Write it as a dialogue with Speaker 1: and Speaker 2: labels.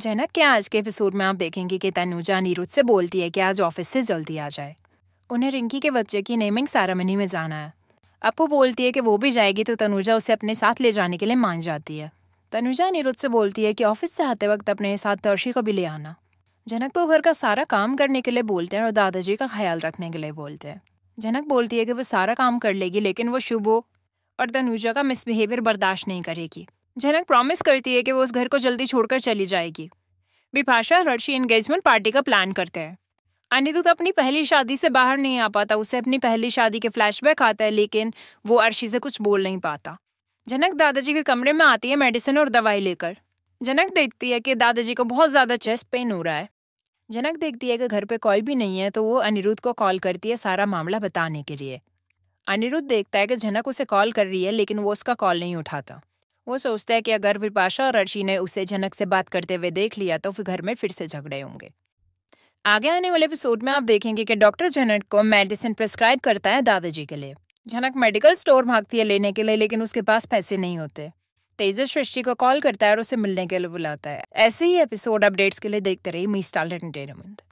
Speaker 1: जैनक क्या आज के एपिसोड में आप देखेंगे कि तनुजा नीरज से बोलती है कि आज ऑफिस से जल्दी आ जाए उन्हें रिंकी के बच्चे की नेमिंग सेरेमनी में जाना है अपू बोलती है कि वो भी जाएगी तो तनुजा उसे अपने साथ ले जाने के लिए मान जाती है तनुजा नीरज से बोलती है कि ऑफिस से आते वक्त अपने साथ तर्शी को भी ले आना जनक को तो घर का सारा काम करने के लिए बोलते हैं और दादाजी का ख्याल रखने के लिए बोलते हैं जनक बोलती है कि वो सारा काम कर लेगी लेकिन वो शुभो और तनुजा का मिसबिहेवियर बर्दाश्त नहीं करेगी झनक प्रॉमिस करती है कि वो उस घर को जल्दी छोड़कर चली जाएगी बिपाशा और हर्षी एंगेजमेंट पार्टी का प्लान करते हैं तो अपनी पहली शादी से बाहर नहीं आ पाता उसे अपनी पहली शादी के फ्लैशबैक आता है लेकिन वो अर्शी से कुछ बोल नहीं पाता जनक दादाजी के कमरे में आती है मेडिसिन और दवाई लेकर जनक देखती है कि दादाजी को बहुत ज़्यादा चेस्ट पेन हो रहा है जनक देखती है कि घर पे कोई भी नहीं है तो वो अनिरुद्ध को कॉल करती है सारा मामला बताने के लिए अनिरुद्ध देखता है कि जनक उसे कॉल कर रही है लेकिन वो उसका कॉल नहीं उठाता वो सोचता है कि अगर विपाशा और अर्शी ने उसे झनक से बात करते हुए देख लिया तो फिर घर में फिर से झगड़े होंगे आगे आने वाले एपिसोड में आप देखेंगे कि डॉक्टर झनक को मेडिसिन प्रिस्क्राइब करता है दादाजी के लिए झनक मेडिकल स्टोर भागती है लेने के लिए लेकिन उसके पास पैसे नहीं होते तेजस सृष्टि को कॉल करता है और उसे मिलने के लिए बुलाता है ऐसे ही एपिसोड अपडेट्स के लिए देखते रहिए मी स्टार एंटरटेनमेंट